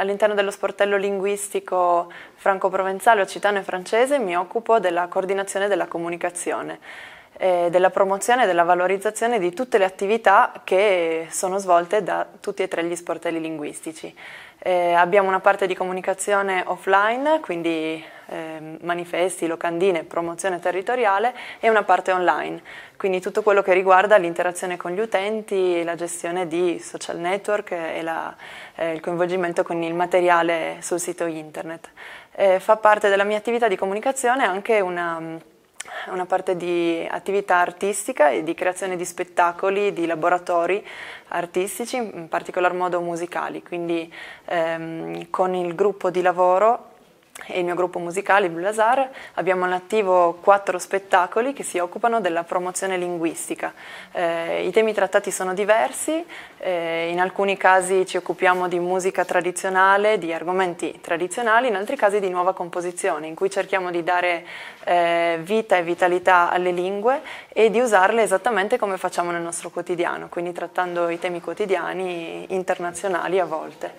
All'interno dello sportello linguistico franco-provenzale, occitano e francese mi occupo della coordinazione della comunicazione, eh, della promozione e della valorizzazione di tutte le attività che sono svolte da tutti e tre gli sportelli linguistici. Eh, abbiamo una parte di comunicazione offline, quindi eh, manifesti, locandine, promozione territoriale e una parte online, quindi tutto quello che riguarda l'interazione con gli utenti, la gestione di social network e la, eh, il coinvolgimento con il materiale sul sito internet. Eh, fa parte della mia attività di comunicazione anche una mm, una parte di attività artistica e di creazione di spettacoli, di laboratori artistici, in particolar modo musicali. Quindi ehm, con il gruppo di lavoro e il mio gruppo musicale Blue Lazar abbiamo in attivo quattro spettacoli che si occupano della promozione linguistica. Eh, I temi trattati sono diversi, eh, in alcuni casi ci occupiamo di musica tradizionale, di argomenti tradizionali, in altri casi di nuova composizione, in cui cerchiamo di dare eh, vita e vitalità alle lingue e di usarle esattamente come facciamo nel nostro quotidiano, quindi trattando i temi quotidiani internazionali a volte.